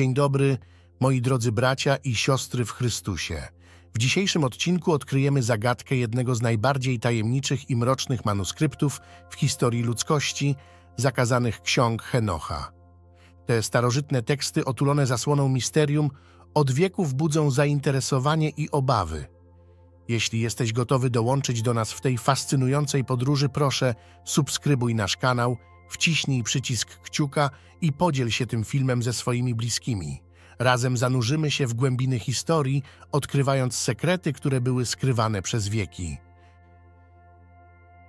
Dzień dobry, moi drodzy bracia i siostry w Chrystusie. W dzisiejszym odcinku odkryjemy zagadkę jednego z najbardziej tajemniczych i mrocznych manuskryptów w historii ludzkości, zakazanych ksiąg Henocha. Te starożytne teksty otulone zasłoną misterium od wieków budzą zainteresowanie i obawy. Jeśli jesteś gotowy dołączyć do nas w tej fascynującej podróży, proszę subskrybuj nasz kanał – wciśnij przycisk kciuka i podziel się tym filmem ze swoimi bliskimi. Razem zanurzymy się w głębiny historii, odkrywając sekrety, które były skrywane przez wieki.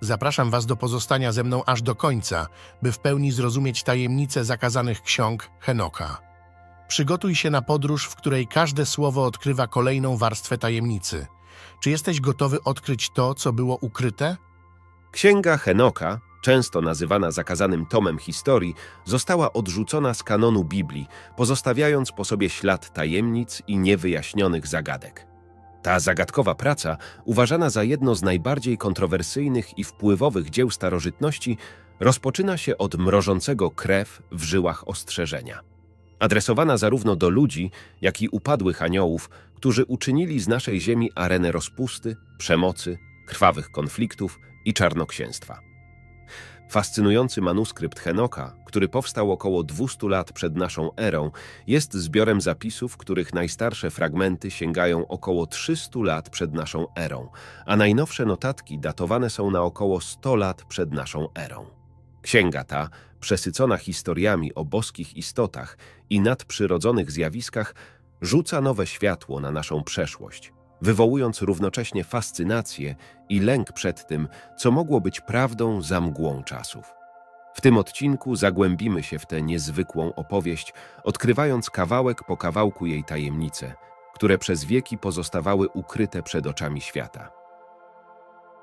Zapraszam Was do pozostania ze mną aż do końca, by w pełni zrozumieć tajemnice zakazanych ksiąg Henoka. Przygotuj się na podróż, w której każde słowo odkrywa kolejną warstwę tajemnicy. Czy jesteś gotowy odkryć to, co było ukryte? Księga Henoka często nazywana zakazanym tomem historii, została odrzucona z kanonu Biblii, pozostawiając po sobie ślad tajemnic i niewyjaśnionych zagadek. Ta zagadkowa praca, uważana za jedno z najbardziej kontrowersyjnych i wpływowych dzieł starożytności, rozpoczyna się od mrożącego krew w żyłach ostrzeżenia. Adresowana zarówno do ludzi, jak i upadłych aniołów, którzy uczynili z naszej ziemi arenę rozpusty, przemocy, krwawych konfliktów i czarnoksięstwa. Fascynujący manuskrypt Henoka, który powstał około 200 lat przed naszą erą, jest zbiorem zapisów, których najstarsze fragmenty sięgają około 300 lat przed naszą erą, a najnowsze notatki datowane są na około 100 lat przed naszą erą. Księga ta, przesycona historiami o boskich istotach i nadprzyrodzonych zjawiskach, rzuca nowe światło na naszą przeszłość – wywołując równocześnie fascynację i lęk przed tym, co mogło być prawdą za mgłą czasów. W tym odcinku zagłębimy się w tę niezwykłą opowieść, odkrywając kawałek po kawałku jej tajemnice, które przez wieki pozostawały ukryte przed oczami świata.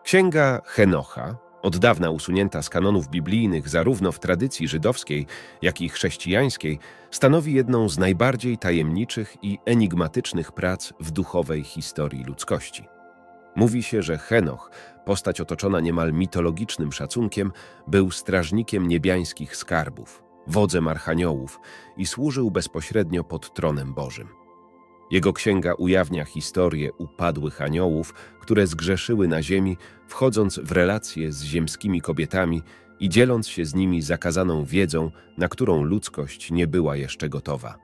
Księga Henocha od dawna usunięta z kanonów biblijnych zarówno w tradycji żydowskiej, jak i chrześcijańskiej, stanowi jedną z najbardziej tajemniczych i enigmatycznych prac w duchowej historii ludzkości. Mówi się, że Henoch, postać otoczona niemal mitologicznym szacunkiem, był strażnikiem niebiańskich skarbów, wodzem archaniołów i służył bezpośrednio pod tronem Bożym. Jego księga ujawnia historię upadłych aniołów, które zgrzeszyły na ziemi, wchodząc w relacje z ziemskimi kobietami i dzieląc się z nimi zakazaną wiedzą, na którą ludzkość nie była jeszcze gotowa.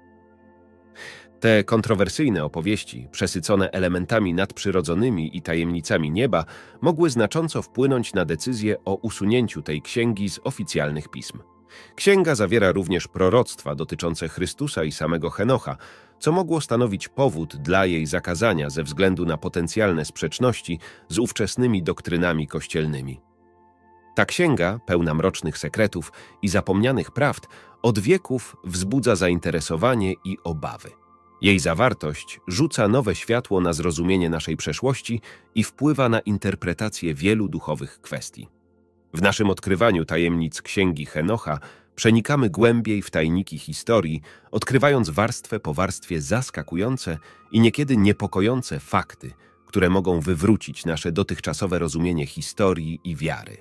Te kontrowersyjne opowieści, przesycone elementami nadprzyrodzonymi i tajemnicami nieba, mogły znacząco wpłynąć na decyzję o usunięciu tej księgi z oficjalnych pism. Księga zawiera również proroctwa dotyczące Chrystusa i samego Henocha, co mogło stanowić powód dla jej zakazania ze względu na potencjalne sprzeczności z ówczesnymi doktrynami kościelnymi. Ta księga, pełna mrocznych sekretów i zapomnianych prawd, od wieków wzbudza zainteresowanie i obawy. Jej zawartość rzuca nowe światło na zrozumienie naszej przeszłości i wpływa na interpretację wielu duchowych kwestii. W naszym odkrywaniu tajemnic Księgi Henocha przenikamy głębiej w tajniki historii, odkrywając warstwę po warstwie zaskakujące i niekiedy niepokojące fakty, które mogą wywrócić nasze dotychczasowe rozumienie historii i wiary.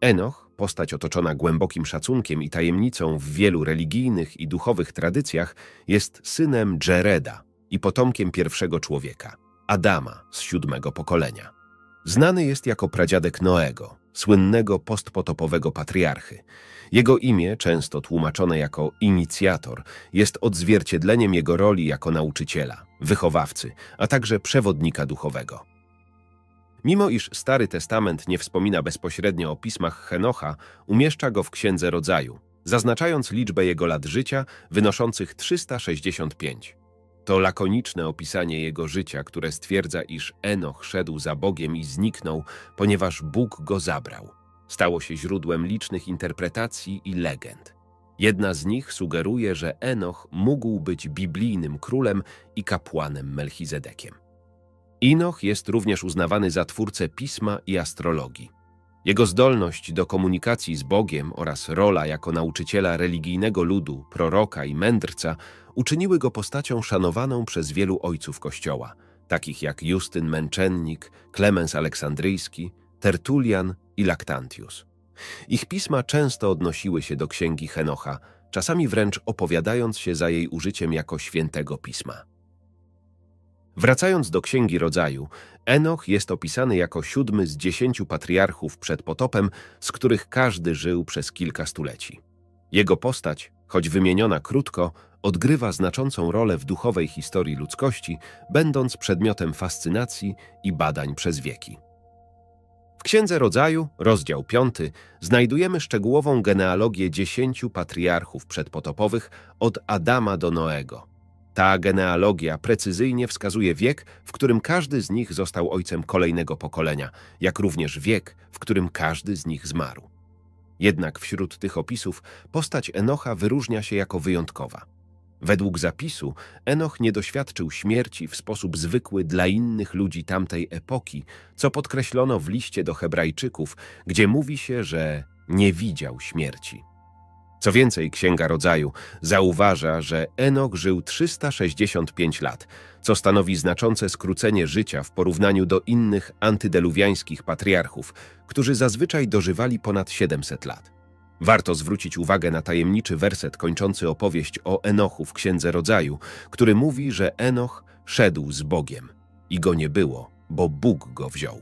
Enoch, postać otoczona głębokim szacunkiem i tajemnicą w wielu religijnych i duchowych tradycjach, jest synem Jereda i potomkiem pierwszego człowieka, Adama z siódmego pokolenia. Znany jest jako pradziadek Noego, słynnego postpotopowego patriarchy. Jego imię, często tłumaczone jako inicjator, jest odzwierciedleniem jego roli jako nauczyciela, wychowawcy, a także przewodnika duchowego. Mimo iż Stary Testament nie wspomina bezpośrednio o pismach Henocha, umieszcza go w Księdze Rodzaju, zaznaczając liczbę jego lat życia wynoszących 365. To lakoniczne opisanie jego życia, które stwierdza, iż Enoch szedł za Bogiem i zniknął, ponieważ Bóg go zabrał. Stało się źródłem licznych interpretacji i legend. Jedna z nich sugeruje, że Enoch mógł być biblijnym królem i kapłanem Melchizedekiem. Inoch jest również uznawany za twórcę pisma i astrologii. Jego zdolność do komunikacji z Bogiem oraz rola jako nauczyciela religijnego ludu, proroka i mędrca uczyniły go postacią szanowaną przez wielu ojców Kościoła, takich jak Justyn Męczennik, Klemens Aleksandryjski, Tertulian i Lactantius. Ich pisma często odnosiły się do księgi Henocha, czasami wręcz opowiadając się za jej użyciem jako świętego pisma. Wracając do Księgi Rodzaju, Enoch jest opisany jako siódmy z dziesięciu patriarchów przed potopem, z których każdy żył przez kilka stuleci. Jego postać, choć wymieniona krótko, odgrywa znaczącą rolę w duchowej historii ludzkości, będąc przedmiotem fascynacji i badań przez wieki. W Księdze Rodzaju, rozdział 5, znajdujemy szczegółową genealogię dziesięciu patriarchów przedpotopowych od Adama do Noego – ta genealogia precyzyjnie wskazuje wiek, w którym każdy z nich został ojcem kolejnego pokolenia, jak również wiek, w którym każdy z nich zmarł. Jednak wśród tych opisów postać Enocha wyróżnia się jako wyjątkowa. Według zapisu Enoch nie doświadczył śmierci w sposób zwykły dla innych ludzi tamtej epoki, co podkreślono w liście do Hebrajczyków, gdzie mówi się, że nie widział śmierci. Co więcej, Księga Rodzaju zauważa, że Enoch żył 365 lat, co stanowi znaczące skrócenie życia w porównaniu do innych antydeluwiańskich patriarchów, którzy zazwyczaj dożywali ponad 700 lat. Warto zwrócić uwagę na tajemniczy werset kończący opowieść o Enochu w Księdze Rodzaju, który mówi, że Enoch szedł z Bogiem i go nie było, bo Bóg go wziął.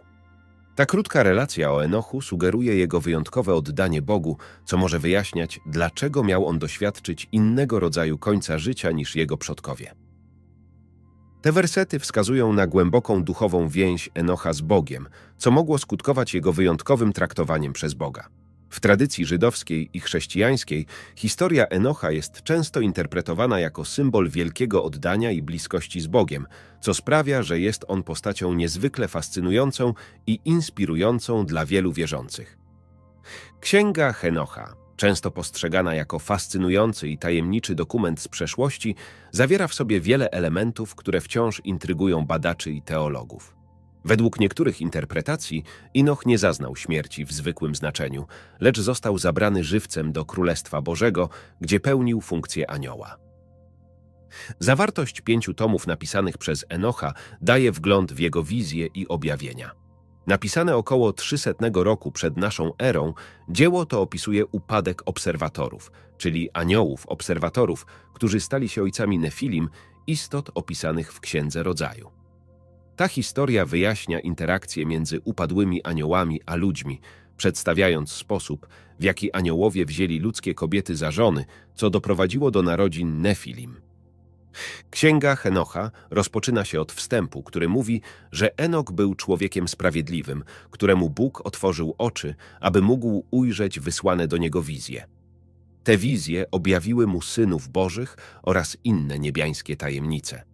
Ta krótka relacja o Enochu sugeruje jego wyjątkowe oddanie Bogu, co może wyjaśniać, dlaczego miał on doświadczyć innego rodzaju końca życia niż jego przodkowie. Te wersety wskazują na głęboką duchową więź Enocha z Bogiem, co mogło skutkować jego wyjątkowym traktowaniem przez Boga. W tradycji żydowskiej i chrześcijańskiej historia Enocha jest często interpretowana jako symbol wielkiego oddania i bliskości z Bogiem, co sprawia, że jest on postacią niezwykle fascynującą i inspirującą dla wielu wierzących. Księga Henocha, często postrzegana jako fascynujący i tajemniczy dokument z przeszłości, zawiera w sobie wiele elementów, które wciąż intrygują badaczy i teologów. Według niektórych interpretacji Inoch nie zaznał śmierci w zwykłym znaczeniu, lecz został zabrany żywcem do Królestwa Bożego, gdzie pełnił funkcję anioła. Zawartość pięciu tomów napisanych przez Enocha daje wgląd w jego wizje i objawienia. Napisane około 300 roku przed naszą erą, dzieło to opisuje upadek obserwatorów, czyli aniołów obserwatorów, którzy stali się ojcami Nefilim, istot opisanych w Księdze Rodzaju. Ta historia wyjaśnia interakcje między upadłymi aniołami a ludźmi, przedstawiając sposób, w jaki aniołowie wzięli ludzkie kobiety za żony, co doprowadziło do narodzin Nefilim. Księga Henocha rozpoczyna się od wstępu, który mówi, że Enok był człowiekiem sprawiedliwym, któremu Bóg otworzył oczy, aby mógł ujrzeć wysłane do niego wizje. Te wizje objawiły mu synów bożych oraz inne niebiańskie tajemnice.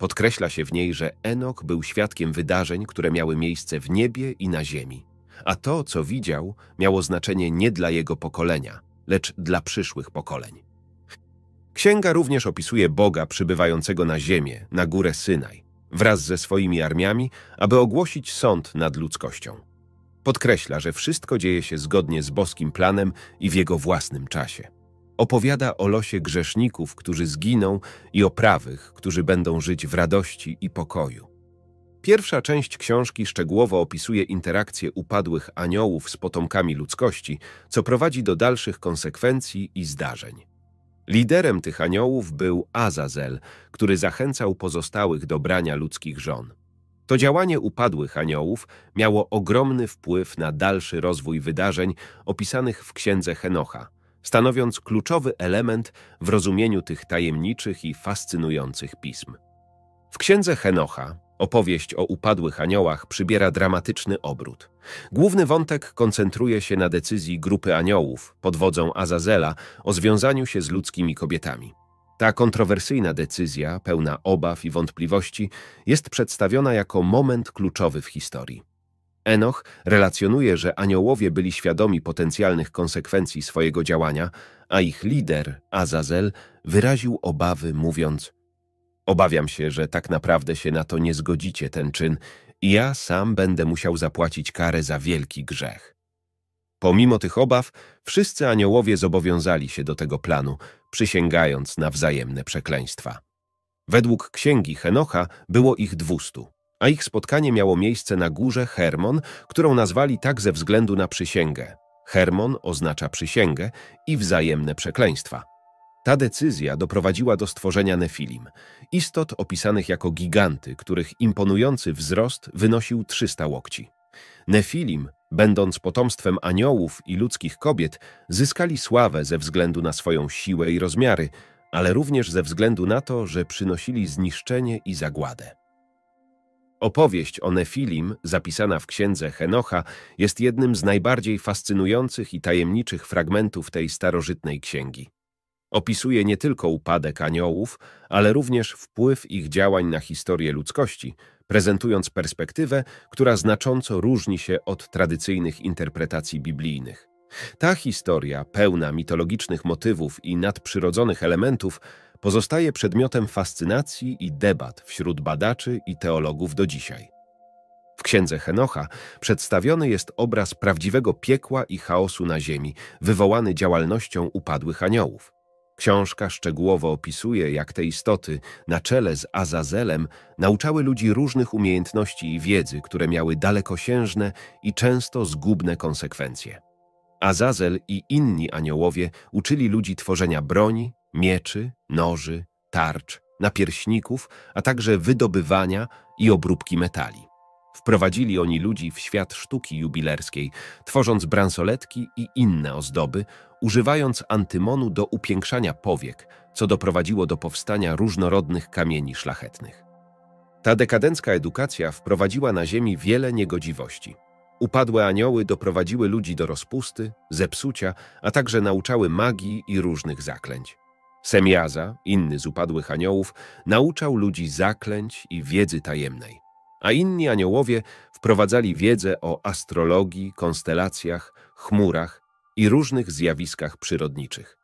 Podkreśla się w niej, że Enok był świadkiem wydarzeń, które miały miejsce w niebie i na ziemi, a to, co widział, miało znaczenie nie dla jego pokolenia, lecz dla przyszłych pokoleń. Księga również opisuje Boga przybywającego na ziemię, na górę Synaj, wraz ze swoimi armiami, aby ogłosić sąd nad ludzkością. Podkreśla, że wszystko dzieje się zgodnie z boskim planem i w jego własnym czasie. Opowiada o losie grzeszników, którzy zginą i o prawych, którzy będą żyć w radości i pokoju. Pierwsza część książki szczegółowo opisuje interakcję upadłych aniołów z potomkami ludzkości, co prowadzi do dalszych konsekwencji i zdarzeń. Liderem tych aniołów był Azazel, który zachęcał pozostałych do brania ludzkich żon. To działanie upadłych aniołów miało ogromny wpływ na dalszy rozwój wydarzeń opisanych w Księdze Henocha – stanowiąc kluczowy element w rozumieniu tych tajemniczych i fascynujących pism. W księdze Henocha opowieść o upadłych aniołach przybiera dramatyczny obrót. Główny wątek koncentruje się na decyzji grupy aniołów pod wodzą Azazela o związaniu się z ludzkimi kobietami. Ta kontrowersyjna decyzja, pełna obaw i wątpliwości, jest przedstawiona jako moment kluczowy w historii. Enoch relacjonuje, że aniołowie byli świadomi potencjalnych konsekwencji swojego działania, a ich lider, Azazel, wyraził obawy, mówiąc Obawiam się, że tak naprawdę się na to nie zgodzicie ten czyn i ja sam będę musiał zapłacić karę za wielki grzech. Pomimo tych obaw, wszyscy aniołowie zobowiązali się do tego planu, przysięgając na wzajemne przekleństwa. Według księgi Henocha było ich dwustu a ich spotkanie miało miejsce na górze Hermon, którą nazwali tak ze względu na przysięgę. Hermon oznacza przysięgę i wzajemne przekleństwa. Ta decyzja doprowadziła do stworzenia Nefilim, istot opisanych jako giganty, których imponujący wzrost wynosił 300 łokci. Nefilim, będąc potomstwem aniołów i ludzkich kobiet, zyskali sławę ze względu na swoją siłę i rozmiary, ale również ze względu na to, że przynosili zniszczenie i zagładę. Opowieść o Nefilim, zapisana w księdze Henocha, jest jednym z najbardziej fascynujących i tajemniczych fragmentów tej starożytnej księgi. Opisuje nie tylko upadek aniołów, ale również wpływ ich działań na historię ludzkości, prezentując perspektywę, która znacząco różni się od tradycyjnych interpretacji biblijnych. Ta historia, pełna mitologicznych motywów i nadprzyrodzonych elementów, pozostaje przedmiotem fascynacji i debat wśród badaczy i teologów do dzisiaj. W księdze Henocha przedstawiony jest obraz prawdziwego piekła i chaosu na ziemi, wywołany działalnością upadłych aniołów. Książka szczegółowo opisuje, jak te istoty na czele z Azazelem nauczały ludzi różnych umiejętności i wiedzy, które miały dalekosiężne i często zgubne konsekwencje. Azazel i inni aniołowie uczyli ludzi tworzenia broni, mieczy, noży, tarcz, napierśników, a także wydobywania i obróbki metali. Wprowadzili oni ludzi w świat sztuki jubilerskiej, tworząc bransoletki i inne ozdoby, używając antymonu do upiększania powiek, co doprowadziło do powstania różnorodnych kamieni szlachetnych. Ta dekadencka edukacja wprowadziła na ziemi wiele niegodziwości. Upadłe anioły doprowadziły ludzi do rozpusty, zepsucia, a także nauczały magii i różnych zaklęć. Semjaza, inny z upadłych aniołów, nauczał ludzi zaklęć i wiedzy tajemnej, a inni aniołowie wprowadzali wiedzę o astrologii, konstelacjach, chmurach i różnych zjawiskach przyrodniczych.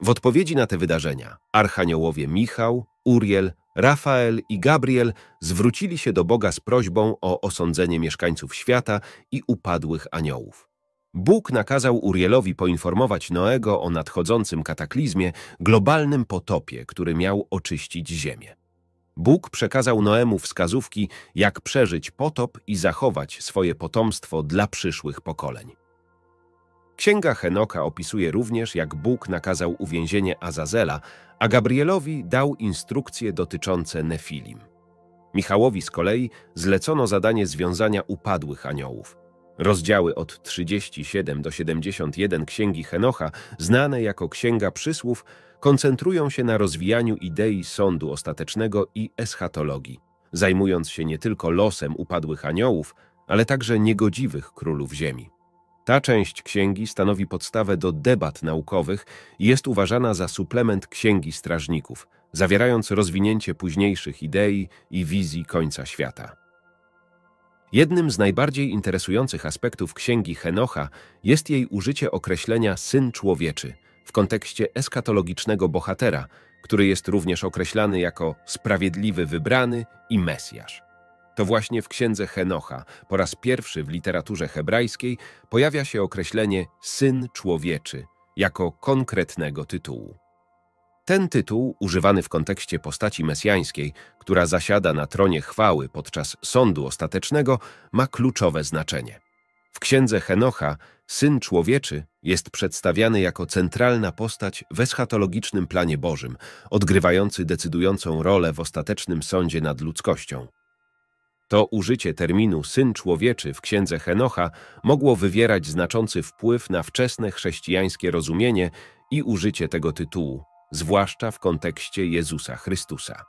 W odpowiedzi na te wydarzenia archaniołowie Michał, Uriel, Rafael i Gabriel zwrócili się do Boga z prośbą o osądzenie mieszkańców świata i upadłych aniołów. Bóg nakazał Urielowi poinformować Noego o nadchodzącym kataklizmie, globalnym potopie, który miał oczyścić ziemię. Bóg przekazał Noemu wskazówki, jak przeżyć potop i zachować swoje potomstwo dla przyszłych pokoleń. Księga Henoka opisuje również, jak Bóg nakazał uwięzienie Azazela, a Gabrielowi dał instrukcje dotyczące Nefilim. Michałowi z kolei zlecono zadanie związania upadłych aniołów, Rozdziały od 37 do 71 Księgi Henocha, znane jako Księga Przysłów, koncentrują się na rozwijaniu idei sądu ostatecznego i eschatologii, zajmując się nie tylko losem upadłych aniołów, ale także niegodziwych królów ziemi. Ta część księgi stanowi podstawę do debat naukowych i jest uważana za suplement Księgi Strażników, zawierając rozwinięcie późniejszych idei i wizji końca świata. Jednym z najbardziej interesujących aspektów Księgi Henocha jest jej użycie określenia Syn Człowieczy w kontekście eskatologicznego bohatera, który jest również określany jako sprawiedliwy wybrany i Mesjasz. To właśnie w Księdze Henocha po raz pierwszy w literaturze hebrajskiej pojawia się określenie Syn Człowieczy jako konkretnego tytułu. Ten tytuł, używany w kontekście postaci mesjańskiej, która zasiada na tronie chwały podczas sądu ostatecznego, ma kluczowe znaczenie. W księdze Henocha Syn Człowieczy jest przedstawiany jako centralna postać w eschatologicznym planie Bożym, odgrywający decydującą rolę w ostatecznym sądzie nad ludzkością. To użycie terminu Syn Człowieczy w księdze Henocha mogło wywierać znaczący wpływ na wczesne chrześcijańskie rozumienie i użycie tego tytułu zwłaszcza w kontekście Jezusa Chrystusa.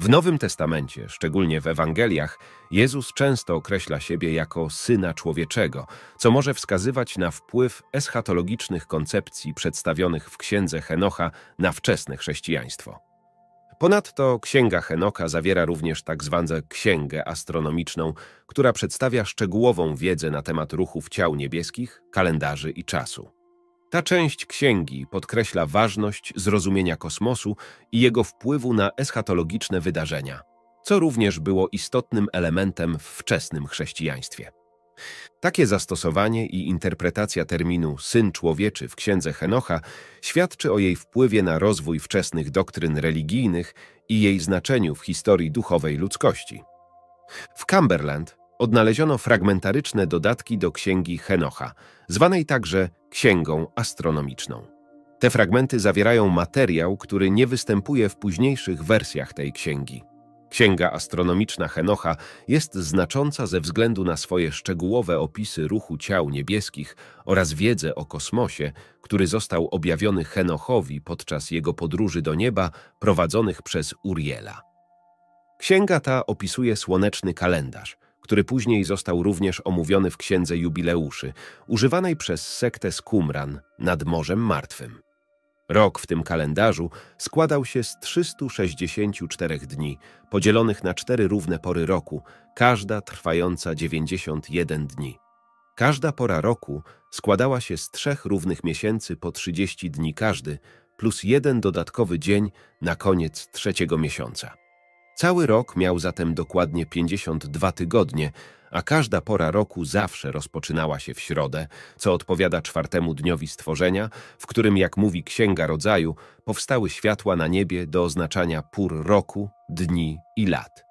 W Nowym Testamencie, szczególnie w Ewangeliach, Jezus często określa siebie jako Syna Człowieczego, co może wskazywać na wpływ eschatologicznych koncepcji przedstawionych w Księdze Henocha na wczesne chrześcijaństwo. Ponadto Księga Henocha zawiera również tzw. Tak księgę Astronomiczną, która przedstawia szczegółową wiedzę na temat ruchów ciał niebieskich, kalendarzy i czasu. Ta część księgi podkreśla ważność zrozumienia kosmosu i jego wpływu na eschatologiczne wydarzenia, co również było istotnym elementem w wczesnym chrześcijaństwie. Takie zastosowanie i interpretacja terminu syn człowieczy w księdze Henocha świadczy o jej wpływie na rozwój wczesnych doktryn religijnych i jej znaczeniu w historii duchowej ludzkości. W Cumberland odnaleziono fragmentaryczne dodatki do księgi Henocha, zwanej także księgą astronomiczną. Te fragmenty zawierają materiał, który nie występuje w późniejszych wersjach tej księgi. Księga astronomiczna Henocha jest znacząca ze względu na swoje szczegółowe opisy ruchu ciał niebieskich oraz wiedzę o kosmosie, który został objawiony Henochowi podczas jego podróży do nieba prowadzonych przez Uriela. Księga ta opisuje słoneczny kalendarz – który później został również omówiony w Księdze Jubileuszy, używanej przez sektę z Qumran nad Morzem Martwym. Rok w tym kalendarzu składał się z 364 dni, podzielonych na cztery równe pory roku, każda trwająca 91 dni. Każda pora roku składała się z trzech równych miesięcy po 30 dni każdy, plus jeden dodatkowy dzień na koniec trzeciego miesiąca. Cały rok miał zatem dokładnie 52 tygodnie, a każda pora roku zawsze rozpoczynała się w środę, co odpowiada czwartemu dniowi stworzenia, w którym, jak mówi Księga Rodzaju, powstały światła na niebie do oznaczania pór roku, dni i lat.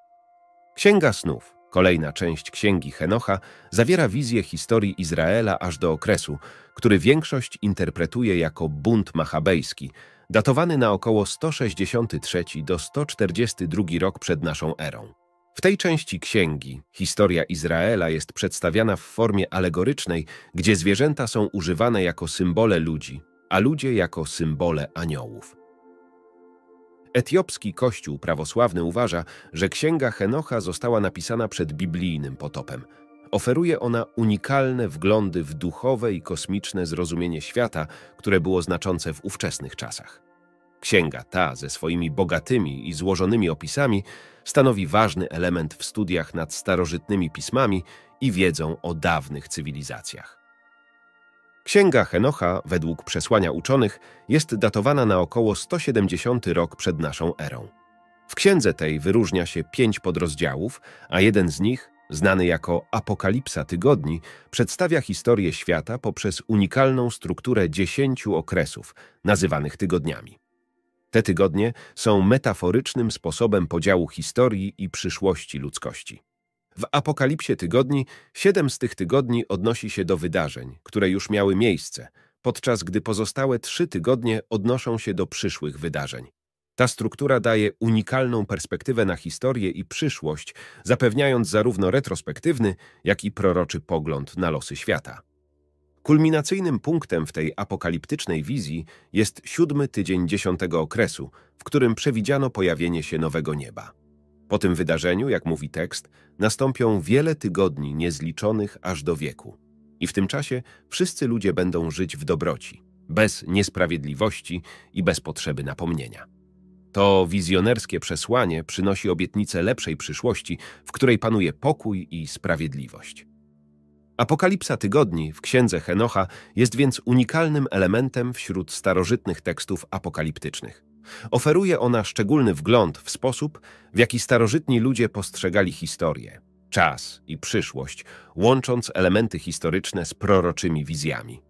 Księga Snów, kolejna część Księgi Henocha, zawiera wizję historii Izraela aż do okresu, który większość interpretuje jako bunt machabejski – datowany na około 163 do 142 rok przed naszą erą. W tej części księgi historia Izraela jest przedstawiana w formie alegorycznej, gdzie zwierzęta są używane jako symbole ludzi, a ludzie jako symbole aniołów. Etiopski Kościół prawosławny uważa, że księga Henocha została napisana przed biblijnym potopem – Oferuje ona unikalne wglądy w duchowe i kosmiczne zrozumienie świata, które było znaczące w ówczesnych czasach. Księga ta, ze swoimi bogatymi i złożonymi opisami, stanowi ważny element w studiach nad starożytnymi pismami i wiedzą o dawnych cywilizacjach. Księga Henocha, według przesłania uczonych, jest datowana na około 170 rok przed naszą erą. W księdze tej wyróżnia się pięć podrozdziałów, a jeden z nich znany jako Apokalipsa Tygodni, przedstawia historię świata poprzez unikalną strukturę dziesięciu okresów, nazywanych tygodniami. Te tygodnie są metaforycznym sposobem podziału historii i przyszłości ludzkości. W Apokalipsie Tygodni siedem z tych tygodni odnosi się do wydarzeń, które już miały miejsce, podczas gdy pozostałe trzy tygodnie odnoszą się do przyszłych wydarzeń. Ta struktura daje unikalną perspektywę na historię i przyszłość, zapewniając zarówno retrospektywny, jak i proroczy pogląd na losy świata. Kulminacyjnym punktem w tej apokaliptycznej wizji jest siódmy tydzień dziesiątego okresu, w którym przewidziano pojawienie się nowego nieba. Po tym wydarzeniu, jak mówi tekst, nastąpią wiele tygodni niezliczonych aż do wieku. I w tym czasie wszyscy ludzie będą żyć w dobroci, bez niesprawiedliwości i bez potrzeby napomnienia. To wizjonerskie przesłanie przynosi obietnicę lepszej przyszłości, w której panuje pokój i sprawiedliwość. Apokalipsa tygodni w Księdze Henocha jest więc unikalnym elementem wśród starożytnych tekstów apokaliptycznych. Oferuje ona szczególny wgląd w sposób, w jaki starożytni ludzie postrzegali historię, czas i przyszłość, łącząc elementy historyczne z proroczymi wizjami.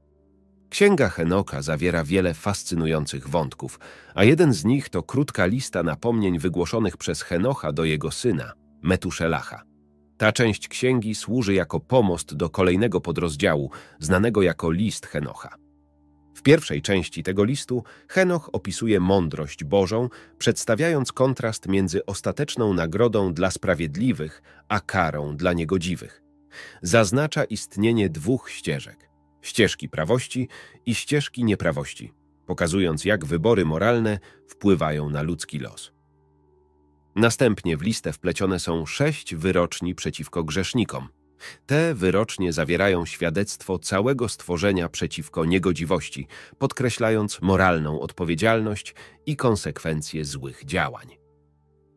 Księga Henoka zawiera wiele fascynujących wątków, a jeden z nich to krótka lista napomnień wygłoszonych przez Henocha do jego syna, Metuszelacha. Ta część księgi służy jako pomost do kolejnego podrozdziału, znanego jako List Henocha. W pierwszej części tego listu Henoch opisuje mądrość Bożą, przedstawiając kontrast między ostateczną nagrodą dla sprawiedliwych a karą dla niegodziwych. Zaznacza istnienie dwóch ścieżek – ścieżki prawości i ścieżki nieprawości, pokazując jak wybory moralne wpływają na ludzki los. Następnie w listę wplecione są sześć wyroczni przeciwko grzesznikom. Te wyrocznie zawierają świadectwo całego stworzenia przeciwko niegodziwości, podkreślając moralną odpowiedzialność i konsekwencje złych działań.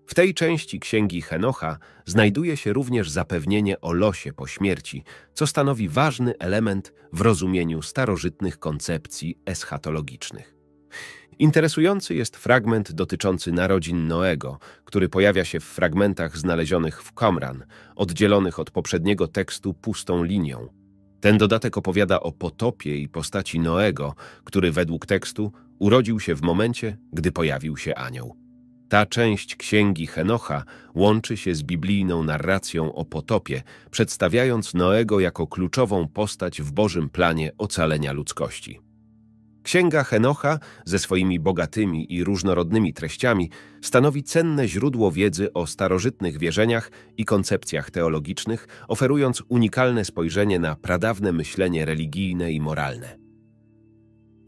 W tej części Księgi Henocha znajduje się również zapewnienie o losie po śmierci, co stanowi ważny element w rozumieniu starożytnych koncepcji eschatologicznych. Interesujący jest fragment dotyczący narodzin Noego, który pojawia się w fragmentach znalezionych w Qumran, oddzielonych od poprzedniego tekstu pustą linią. Ten dodatek opowiada o potopie i postaci Noego, który według tekstu urodził się w momencie, gdy pojawił się anioł. Ta część księgi Henocha łączy się z biblijną narracją o potopie, przedstawiając Noego jako kluczową postać w Bożym planie ocalenia ludzkości. Księga Henocha ze swoimi bogatymi i różnorodnymi treściami stanowi cenne źródło wiedzy o starożytnych wierzeniach i koncepcjach teologicznych, oferując unikalne spojrzenie na pradawne myślenie religijne i moralne.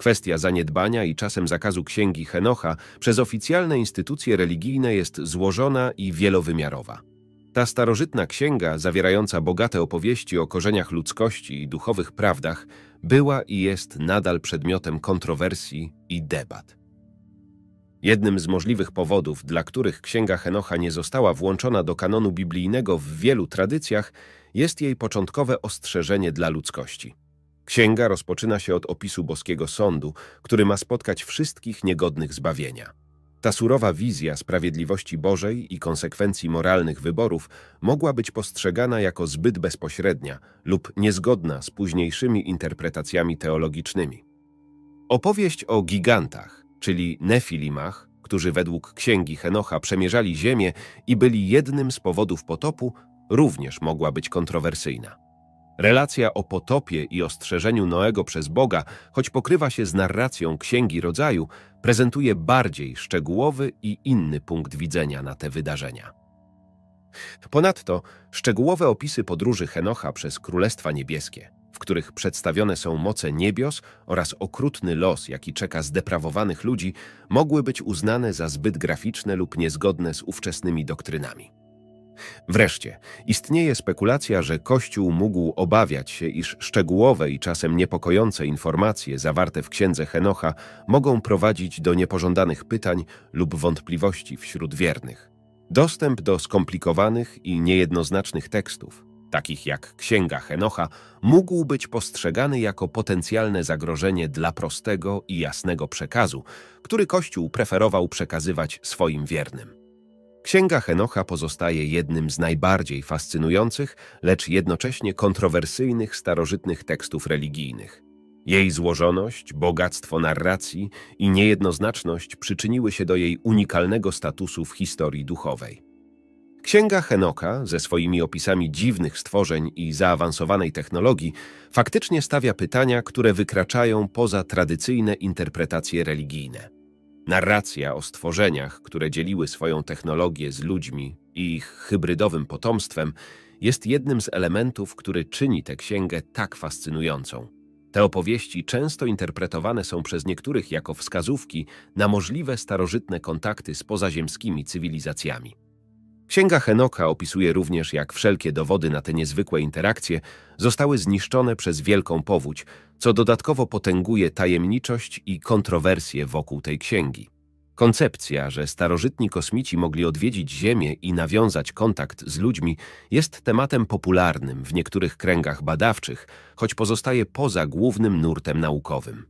Kwestia zaniedbania i czasem zakazu księgi Henocha przez oficjalne instytucje religijne jest złożona i wielowymiarowa. Ta starożytna księga, zawierająca bogate opowieści o korzeniach ludzkości i duchowych prawdach, była i jest nadal przedmiotem kontrowersji i debat. Jednym z możliwych powodów, dla których Księga Henocha nie została włączona do kanonu biblijnego w wielu tradycjach, jest jej początkowe ostrzeżenie dla ludzkości. Księga rozpoczyna się od opisu boskiego sądu, który ma spotkać wszystkich niegodnych zbawienia. Ta surowa wizja sprawiedliwości Bożej i konsekwencji moralnych wyborów mogła być postrzegana jako zbyt bezpośrednia lub niezgodna z późniejszymi interpretacjami teologicznymi. Opowieść o gigantach, czyli nefilimach, którzy według księgi Henocha przemierzali ziemię i byli jednym z powodów potopu, również mogła być kontrowersyjna. Relacja o potopie i ostrzeżeniu Noego przez Boga, choć pokrywa się z narracją Księgi Rodzaju, prezentuje bardziej szczegółowy i inny punkt widzenia na te wydarzenia. Ponadto szczegółowe opisy podróży Henocha przez Królestwa Niebieskie, w których przedstawione są moce niebios oraz okrutny los, jaki czeka zdeprawowanych ludzi, mogły być uznane za zbyt graficzne lub niezgodne z ówczesnymi doktrynami. Wreszcie, istnieje spekulacja, że Kościół mógł obawiać się, iż szczegółowe i czasem niepokojące informacje zawarte w Księdze Henocha mogą prowadzić do niepożądanych pytań lub wątpliwości wśród wiernych. Dostęp do skomplikowanych i niejednoznacznych tekstów, takich jak Księga Henocha, mógł być postrzegany jako potencjalne zagrożenie dla prostego i jasnego przekazu, który Kościół preferował przekazywać swoim wiernym. Księga Henocha pozostaje jednym z najbardziej fascynujących, lecz jednocześnie kontrowersyjnych starożytnych tekstów religijnych. Jej złożoność, bogactwo narracji i niejednoznaczność przyczyniły się do jej unikalnego statusu w historii duchowej. Księga Henoka, ze swoimi opisami dziwnych stworzeń i zaawansowanej technologii, faktycznie stawia pytania, które wykraczają poza tradycyjne interpretacje religijne. Narracja o stworzeniach, które dzieliły swoją technologię z ludźmi i ich hybrydowym potomstwem, jest jednym z elementów, który czyni tę księgę tak fascynującą. Te opowieści często interpretowane są przez niektórych jako wskazówki na możliwe starożytne kontakty z pozaziemskimi cywilizacjami. Księga Henoka opisuje również, jak wszelkie dowody na te niezwykłe interakcje zostały zniszczone przez wielką powódź, co dodatkowo potęguje tajemniczość i kontrowersje wokół tej księgi. Koncepcja, że starożytni kosmici mogli odwiedzić Ziemię i nawiązać kontakt z ludźmi jest tematem popularnym w niektórych kręgach badawczych, choć pozostaje poza głównym nurtem naukowym.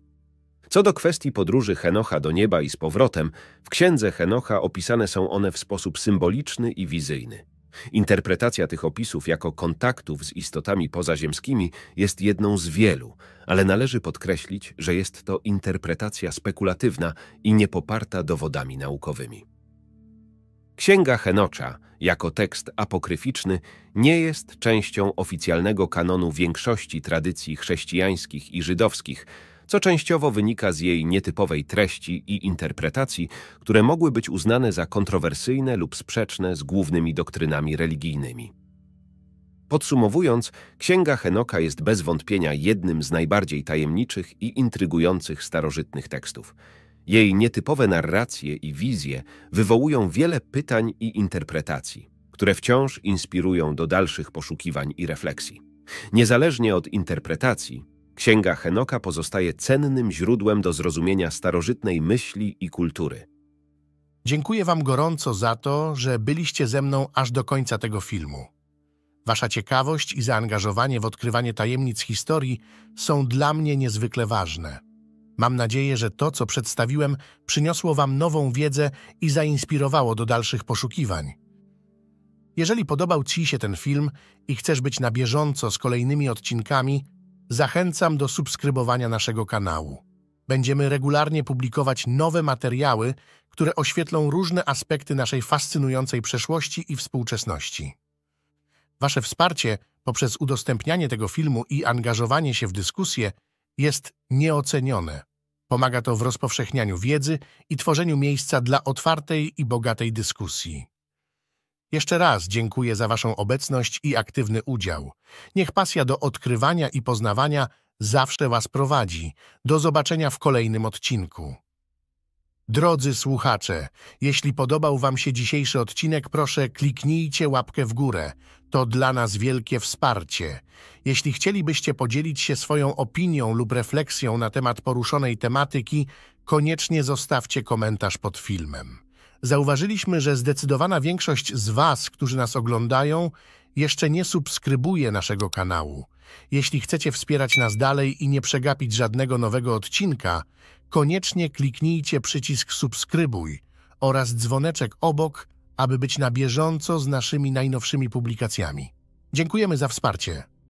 Co do kwestii podróży Henocha do nieba i z powrotem, w księdze Henocha opisane są one w sposób symboliczny i wizyjny. Interpretacja tych opisów jako kontaktów z istotami pozaziemskimi jest jedną z wielu, ale należy podkreślić, że jest to interpretacja spekulatywna i niepoparta dowodami naukowymi. Księga Henocha jako tekst apokryficzny, nie jest częścią oficjalnego kanonu większości tradycji chrześcijańskich i żydowskich, co częściowo wynika z jej nietypowej treści i interpretacji, które mogły być uznane za kontrowersyjne lub sprzeczne z głównymi doktrynami religijnymi. Podsumowując, Księga Henoka jest bez wątpienia jednym z najbardziej tajemniczych i intrygujących starożytnych tekstów. Jej nietypowe narracje i wizje wywołują wiele pytań i interpretacji, które wciąż inspirują do dalszych poszukiwań i refleksji. Niezależnie od interpretacji, Księga Henoka pozostaje cennym źródłem do zrozumienia starożytnej myśli i kultury. Dziękuję Wam gorąco za to, że byliście ze mną aż do końca tego filmu. Wasza ciekawość i zaangażowanie w odkrywanie tajemnic historii są dla mnie niezwykle ważne. Mam nadzieję, że to, co przedstawiłem, przyniosło Wam nową wiedzę i zainspirowało do dalszych poszukiwań. Jeżeli podobał Ci się ten film i chcesz być na bieżąco z kolejnymi odcinkami, Zachęcam do subskrybowania naszego kanału. Będziemy regularnie publikować nowe materiały, które oświetlą różne aspekty naszej fascynującej przeszłości i współczesności. Wasze wsparcie poprzez udostępnianie tego filmu i angażowanie się w dyskusję jest nieocenione. Pomaga to w rozpowszechnianiu wiedzy i tworzeniu miejsca dla otwartej i bogatej dyskusji. Jeszcze raz dziękuję za Waszą obecność i aktywny udział. Niech pasja do odkrywania i poznawania zawsze Was prowadzi. Do zobaczenia w kolejnym odcinku. Drodzy słuchacze, jeśli podobał Wam się dzisiejszy odcinek, proszę kliknijcie łapkę w górę. To dla nas wielkie wsparcie. Jeśli chcielibyście podzielić się swoją opinią lub refleksją na temat poruszonej tematyki, koniecznie zostawcie komentarz pod filmem zauważyliśmy, że zdecydowana większość z Was, którzy nas oglądają, jeszcze nie subskrybuje naszego kanału. Jeśli chcecie wspierać nas dalej i nie przegapić żadnego nowego odcinka, koniecznie kliknijcie przycisk subskrybuj oraz dzwoneczek obok, aby być na bieżąco z naszymi najnowszymi publikacjami. Dziękujemy za wsparcie.